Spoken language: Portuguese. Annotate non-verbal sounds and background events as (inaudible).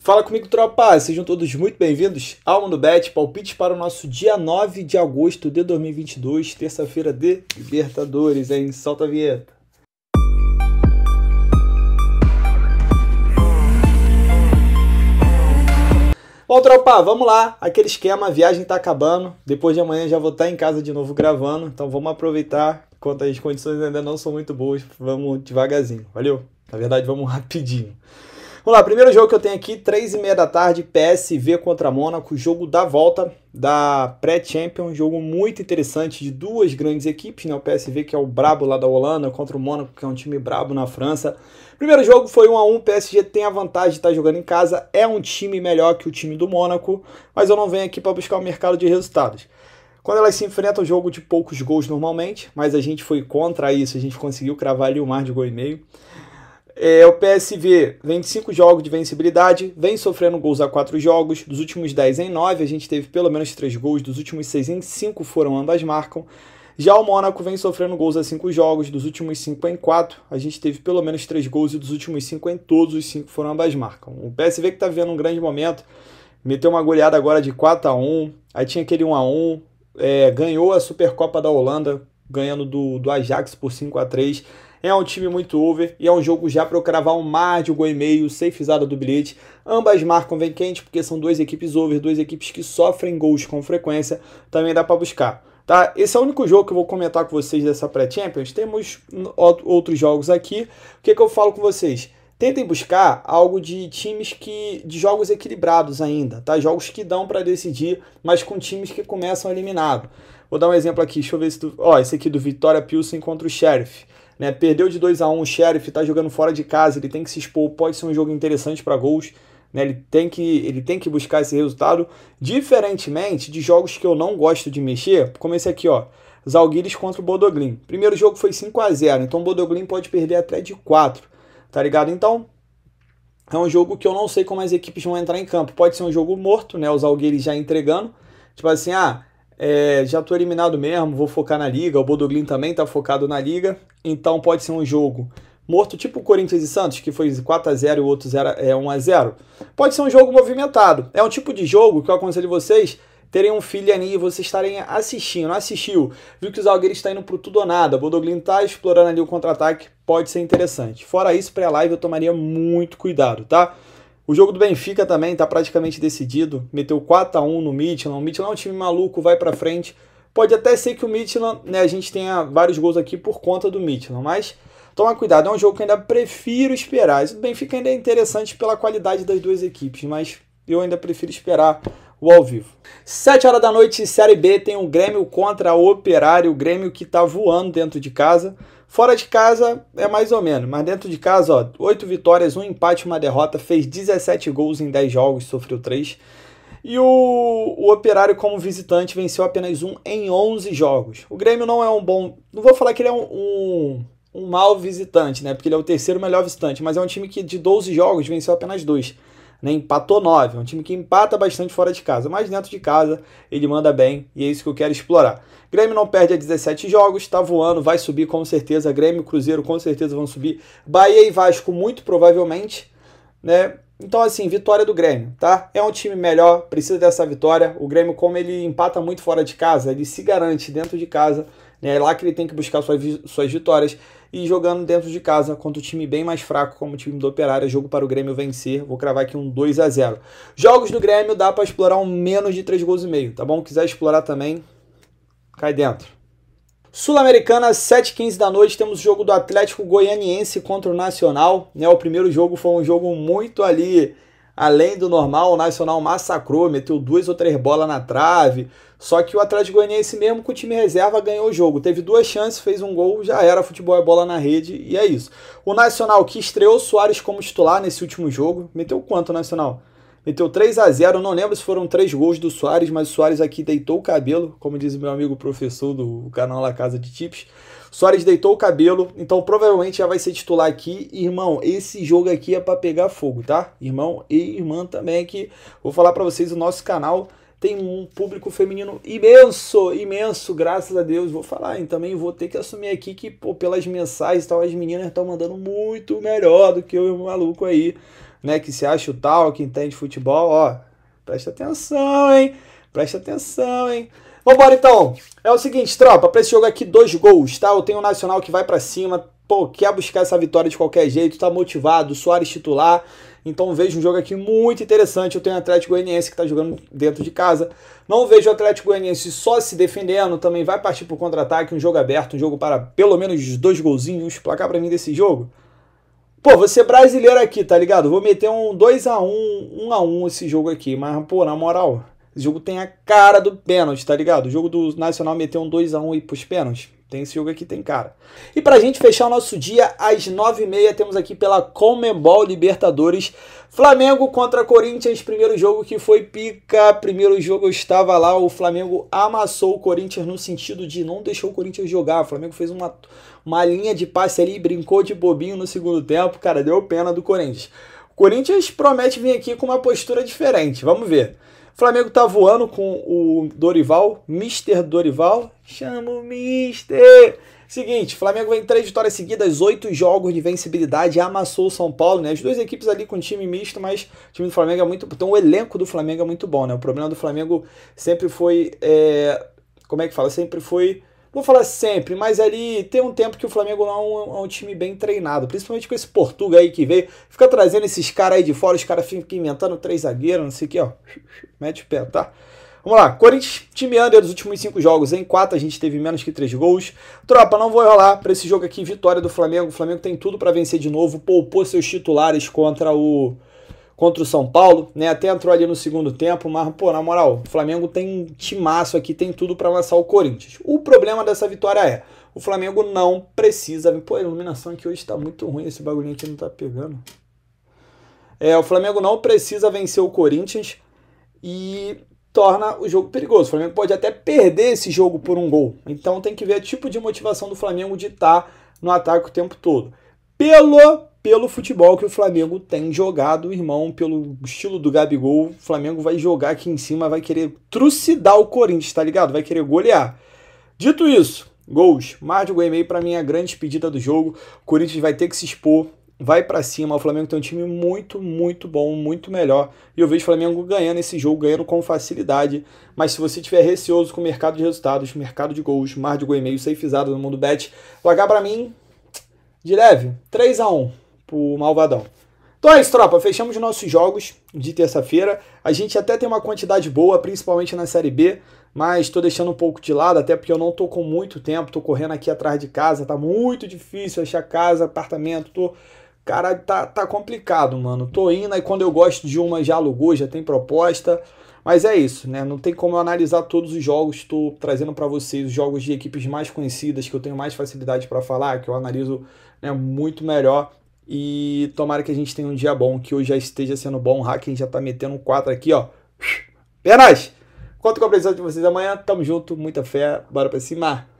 Fala comigo, tropa! Sejam todos muito bem-vindos ao Mundo Bet, palpite para o nosso dia 9 de agosto de 2022, terça-feira de Libertadores, hein? Solta a vinheta! Bom, tropa, vamos lá. Aquele esquema, a viagem tá acabando. Depois de amanhã já vou estar tá em casa de novo gravando. Então vamos aproveitar, enquanto as condições ainda não são muito boas, vamos devagarzinho. Valeu? Na verdade, vamos (laughs) rapidinho. Vamos lá, primeiro jogo que eu tenho aqui, 3 e meia da tarde, PSV contra Mônaco, jogo da volta da pré-champion, jogo muito interessante de duas grandes equipes, né? O PSV que é o brabo lá da Holanda contra o Mônaco, que é um time brabo na França. Primeiro jogo foi 1 a 1, o PSG tem a vantagem de estar tá jogando em casa, é um time melhor que o time do Mônaco, mas eu não venho aqui para buscar o um mercado de resultados. Quando elas se enfrentam, é jogo de poucos gols normalmente, mas a gente foi contra isso, a gente conseguiu cravar ali o um mar de gol e meio. É, o PSV vem de 5 jogos de vencibilidade, vem sofrendo gols a 4 jogos, dos últimos 10 em 9, a gente teve pelo menos 3 gols, dos últimos 6 em 5 foram ambas marcam. Já o Mônaco vem sofrendo gols a 5 jogos, dos últimos 5 em 4, a gente teve pelo menos 3 gols e dos últimos 5 em todos os 5 foram ambas marcam. O PSV que está vendo um grande momento, meteu uma goleada agora de 4 a 1 aí tinha aquele 1 a 1 é, ganhou a Supercopa da Holanda, ganhando do, do Ajax por 5 a 3 é um time muito over e é um jogo já para eu cravar um mar de um gol e meio, safezada do bilhete. Ambas marcam vem quente porque são duas equipes over, duas equipes que sofrem gols com frequência, também dá para buscar. Tá? Esse é o único jogo que eu vou comentar com vocês dessa pré-Champions. Temos outros jogos aqui. O que, é que eu falo com vocês? tentem buscar algo de times que de jogos equilibrados ainda, tá? Jogos que dão para decidir, mas com times que começam eliminado. Vou dar um exemplo aqui, deixa eu ver se do, ó, esse aqui do Vitória Pilsen contra o Sheriff. Né? Perdeu de 2 a 1 um, o Sheriff está jogando fora de casa, ele tem que se expor, pode ser um jogo interessante para gols. Né? Ele, tem que, ele tem que buscar esse resultado. Diferentemente de jogos que eu não gosto de mexer, como esse aqui, ó. Zalguires contra o Bodoglin. Primeiro jogo foi 5 a 0 então o Bodoglin pode perder até de 4, tá ligado? Então, é um jogo que eu não sei como as equipes vão entrar em campo. Pode ser um jogo morto, né? Os Algueires já entregando. Tipo assim, ah, é, já estou eliminado mesmo, vou focar na liga. O Bodoglin também está focado na liga, então pode ser um jogo morto, tipo o Corinthians e Santos, que foi 4 a 0 e o outro 0, é, 1 a 0 Pode ser um jogo movimentado. É um tipo de jogo que eu aconselho vocês terem um filho ali e vocês estarem assistindo. Assistiu, viu que o Zalgueiro está indo pro tudo ou nada, Bodoglin está explorando ali o contra-ataque, pode ser interessante. Fora isso, pré-live eu tomaria muito cuidado, tá? O jogo do Benfica também está praticamente decidido. Meteu 4 a 1 no Midland. O Midland é um time maluco, vai para frente. Pode até ser que o Midland, né, a gente tenha vários gols aqui por conta do Midland, mas toma cuidado, é um jogo que eu ainda prefiro esperar. O Benfica ainda é interessante pela qualidade das duas equipes, mas eu ainda prefiro esperar o ao vivo. 7 horas da noite, Série B tem o um Grêmio contra o Operário, o Grêmio que está voando dentro de casa. Fora de casa é mais ou menos, mas dentro de casa, ó, 8 vitórias, um empate, uma derrota, fez 17 gols em 10 jogos, sofreu 3. E o, o Operário, como visitante, venceu apenas um em 11 jogos. O Grêmio não é um bom. Não vou falar que ele é um, um, um mau visitante, né? Porque ele é o terceiro melhor visitante, mas é um time que de 12 jogos venceu apenas 2 né? Empatou 9, é um time que empata bastante fora de casa, mas dentro de casa ele manda bem e é isso que eu quero explorar. Grêmio não perde a 17 jogos, está voando, vai subir com certeza. Grêmio e Cruzeiro com certeza vão subir. Bahia e Vasco, muito provavelmente, né? Então, assim, vitória do Grêmio, tá? É um time melhor, precisa dessa vitória. O Grêmio, como ele empata muito fora de casa, ele se garante dentro de casa, né? É lá que ele tem que buscar suas, suas vitórias. E jogando dentro de casa contra o um time bem mais fraco, como o time do Operário, é jogo para o Grêmio vencer. Vou cravar aqui um 2 a 0 Jogos do Grêmio dá para explorar um menos de 3 gols e meio, tá bom? Quiser explorar também, cai dentro. Sul-Americana, 7h15 da noite, temos o jogo do Atlético Goianiense contra o Nacional. Né? O primeiro jogo foi um jogo muito ali Além do normal, o Nacional massacrou, meteu duas ou três bolas na trave. Só que o Atlético Goianiense mesmo com o time reserva ganhou o jogo. Teve duas chances, fez um gol, já era futebol é bola na rede e é isso. O Nacional que estreou o Soares como titular nesse último jogo, meteu quanto Nacional? Meteu 3 a 0 não lembro se foram três gols do Soares, mas o Soares aqui deitou o cabelo, como diz o meu amigo professor do canal La Casa de Tips. Soares deitou o cabelo, então provavelmente já vai ser titular aqui. Irmão, esse jogo aqui é para pegar fogo, tá? Irmão e irmã também que vou falar para vocês, o nosso canal tem um público feminino imenso, imenso, graças a Deus. Vou falar, hein? também vou ter que assumir aqui que, pô, pelas mensagens e tal, as meninas estão mandando muito melhor do que eu e o maluco aí, né? Que se acha o tal, que entende futebol, ó. Presta atenção, hein? Presta atenção, hein? Vambora então. É o seguinte, tropa, para esse jogo aqui dois gols, tá? Eu tenho o Nacional que vai para cima, pô, quer buscar essa vitória de qualquer jeito, tá motivado, Soares titular. Então vejo um jogo aqui muito interessante. Eu tenho o Atlético Goianiense que está jogando dentro de casa. Não vejo o Atlético Goianiense só se defendendo, também vai partir pro contra-ataque, um jogo aberto, um jogo para pelo menos dois golzinhos, placar para mim desse jogo. Pô, você é brasileiro aqui, tá ligado? Vou meter um 2 a 1, 1 a 1 esse jogo aqui, mas pô, na moral, esse jogo tem a cara do pênalti, tá ligado? O jogo do Nacional meteu um 2 a 1 e pros pênaltis. Tem esse jogo aqui, tem cara. E pra gente fechar o nosso dia, às 9h30, temos aqui pela Comebol Libertadores. Flamengo contra Corinthians, primeiro jogo que foi pica. Primeiro jogo eu estava lá, o Flamengo amassou o Corinthians no sentido de não deixou o Corinthians jogar. O Flamengo fez uma, uma linha de passe ali, brincou de bobinho no segundo tempo. Cara, deu pena do Corinthians. O Corinthians promete vir aqui com uma postura diferente, vamos ver. O Flamengo tá voando com o Dorival, Mister Dorival. chamo o Mister! Seguinte, Flamengo vem três vitórias seguidas, oito jogos de vencibilidade, amassou o São Paulo, né? As duas equipes ali com time misto, mas o time do Flamengo é muito. Então o elenco do Flamengo é muito bom, né? O problema do Flamengo sempre foi. É... Como é que fala? Sempre foi vou falar sempre, mas ali tem um tempo que o Flamengo não é um, é um time bem treinado, principalmente com esse Portuga aí que veio, fica trazendo esses caras aí de fora, os caras ficam inventando três zagueiros, não sei o que, ó, mete o pé, tá? Vamos lá, Corinthians, time under dos últimos cinco jogos, em quatro a gente teve menos que três gols. Tropa, não vou enrolar para esse jogo aqui, vitória do Flamengo. O Flamengo tem tudo para vencer de novo, poupou seus titulares contra o contra o São Paulo, né? Até entrou ali no segundo tempo, mas, pô, na moral, o Flamengo tem timaço aqui, tem tudo para lançar o Corinthians. O problema dessa vitória é, o Flamengo não precisa... Pô, a iluminação aqui hoje está muito ruim, esse bagulhinho aqui não tá pegando. É, o Flamengo não precisa vencer o Corinthians e torna o jogo perigoso. O Flamengo pode até perder esse jogo por um gol. Então tem que ver o tipo de motivação do Flamengo de estar tá no ataque o tempo todo. Pelo pelo futebol que o Flamengo tem jogado, irmão, pelo estilo do Gabigol, o Flamengo vai jogar aqui em cima, vai querer trucidar o Corinthians, tá ligado? Vai querer golear. Dito isso, gols. mar de goleiro e meio para mim é a grande pedida do jogo. O Corinthians vai ter que se expor, vai para cima. O Flamengo tem um time muito, muito bom, muito melhor. E eu vejo o Flamengo ganhando esse jogo, ganhando com facilidade. Mas se você tiver receoso com o mercado de resultados, mercado de gols, mar de goleiro, e meio, no mundo bet, largar para mim de leve, 3 a 1 pro Malvadão. Então é isso, tropa. Fechamos nossos jogos de terça-feira. A gente até tem uma quantidade boa, principalmente na Série B, mas tô deixando um pouco de lado, até porque eu não tô com muito tempo, tô correndo aqui atrás de casa, tá muito difícil achar casa, apartamento, tô. Cara, tá, tá complicado, mano. Tô indo e quando eu gosto de uma já alugou, já tem proposta. Mas é isso, né? Não tem como eu analisar todos os jogos. Tô trazendo para vocês os jogos de equipes mais conhecidas que eu tenho mais facilidade para falar, que eu analiso né, muito melhor e tomara que a gente tenha um dia bom, que hoje já esteja sendo bom. O Hacken já tá metendo um 4 aqui, ó. Penas! Conto com a presença de vocês amanhã. Tamo junto, muita fé. Bora pra cima!